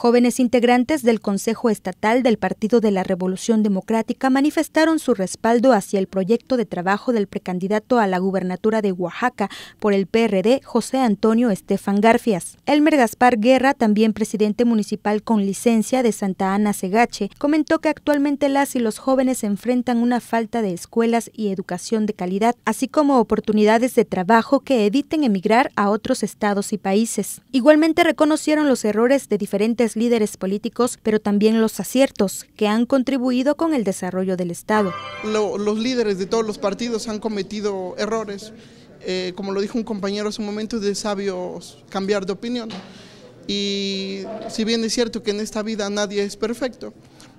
Jóvenes integrantes del Consejo Estatal del Partido de la Revolución Democrática manifestaron su respaldo hacia el proyecto de trabajo del precandidato a la gubernatura de Oaxaca por el PRD, José Antonio Estefan Garfias. Elmer Gaspar Guerra, también presidente municipal con licencia de Santa Ana Segache, comentó que actualmente las y los jóvenes enfrentan una falta de escuelas y educación de calidad, así como oportunidades de trabajo que eviten emigrar a otros estados y países. Igualmente reconocieron los errores de diferentes líderes políticos, pero también los aciertos que han contribuido con el desarrollo del Estado. los líderes de todos los partidos han cometido errores. Eh, como lo dijo un compañero hace un momento, de sabios cambiar de opinión. Y si bien es cierto que en esta vida nadie es perfecto,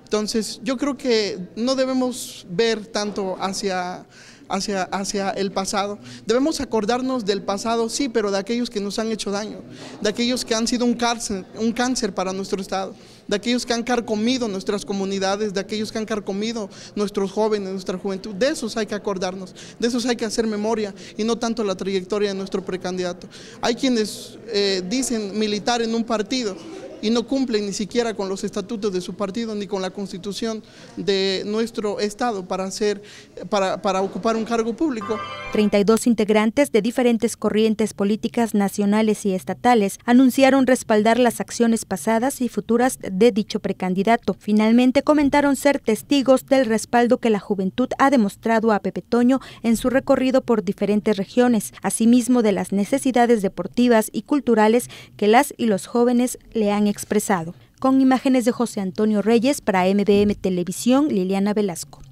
entonces, yo creo que no debemos ver tanto hacia, hacia, hacia el pasado. Debemos acordarnos del pasado, sí, pero de aquellos que nos han hecho daño, de aquellos que han sido un cáncer, un cáncer para nuestro Estado, de aquellos que han carcomido nuestras comunidades, de aquellos que han carcomido nuestros jóvenes, nuestra juventud. De esos hay que acordarnos, de esos hay que hacer memoria y no tanto la trayectoria de nuestro precandidato. Hay quienes eh, dicen militar en un partido y no cumplen ni siquiera con los estatutos de su partido ni con la constitución de nuestro Estado para, hacer, para, para ocupar un cargo público. 32 integrantes de diferentes corrientes políticas nacionales y estatales anunciaron respaldar las acciones pasadas y futuras de dicho precandidato. Finalmente comentaron ser testigos del respaldo que la juventud ha demostrado a Pepe Toño en su recorrido por diferentes regiones, asimismo de las necesidades deportivas y culturales que las y los jóvenes le han expresado. Con imágenes de José Antonio Reyes para MBM Televisión, Liliana Velasco.